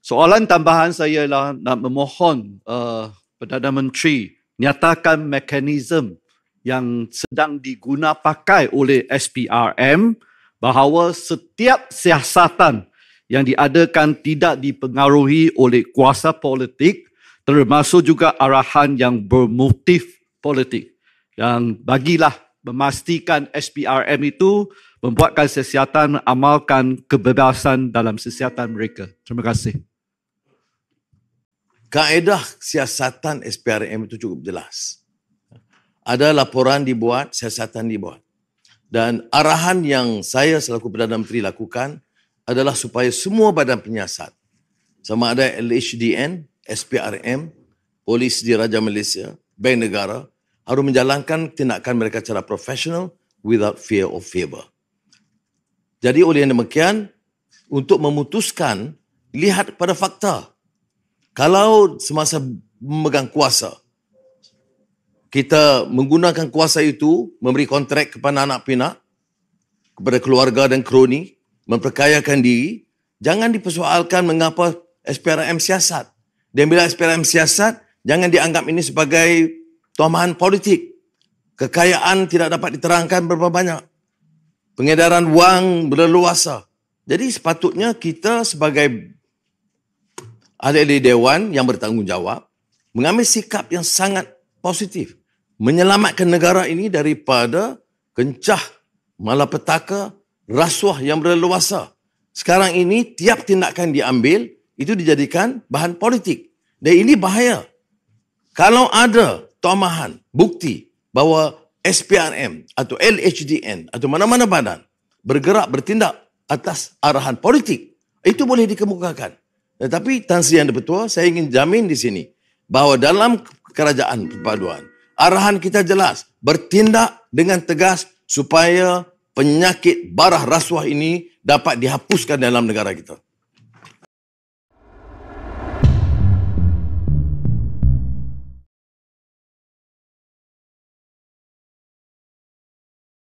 Soalan tambahan saya ialah nak memohon uh, Perdana Menteri nyatakan mekanisme yang sedang digunapakai oleh SPRM bahawa setiap siasatan yang diadakan tidak dipengaruhi oleh kuasa politik termasuk juga arahan yang bermotif politik yang bagilah memastikan SPRM itu membuatkan sesiatan amalkan kebebasan dalam sesiatan mereka. Terima kasih kaedah siasatan SPRM itu cukup jelas. Ada laporan dibuat, siasatan dibuat. Dan arahan yang saya selaku Perdana Menteri lakukan adalah supaya semua badan penyiasat sama ada LHDN, SPRM, Polis di Raja Malaysia, Bank Negara harus menjalankan tindakan mereka secara profesional without fear of favour. Jadi oleh yang demikian, untuk memutuskan, lihat pada fakta. Kalau semasa memegang kuasa, kita menggunakan kuasa itu memberi kontrak kepada anak pinak, kepada keluarga dan kroni, memperkayakan diri, jangan dipersoalkan mengapa SPRM siasat. Dan bila SPRM siasat, jangan dianggap ini sebagai tuamahan politik. Kekayaan tidak dapat diterangkan berapa banyak. Pengedaran wang berleluasa. Jadi sepatutnya kita sebagai ahli-ahli dewan yang bertanggungjawab mengambil sikap yang sangat positif menyelamatkan negara ini daripada kencah malapetaka rasuah yang berleluasa. Sekarang ini tiap tindakan diambil itu dijadikan bahan politik. Dan ini bahaya. Kalau ada tomahan bukti bahawa SPRM atau LHDN atau mana-mana badan bergerak bertindak atas arahan politik, itu boleh dikemukakan. Tetapi Tan Sri Yang Dipertua, saya ingin jamin di sini bahawa dalam kerajaan perpaduan, arahan kita jelas bertindak dengan tegas supaya penyakit barah rasuah ini dapat dihapuskan dalam negara kita.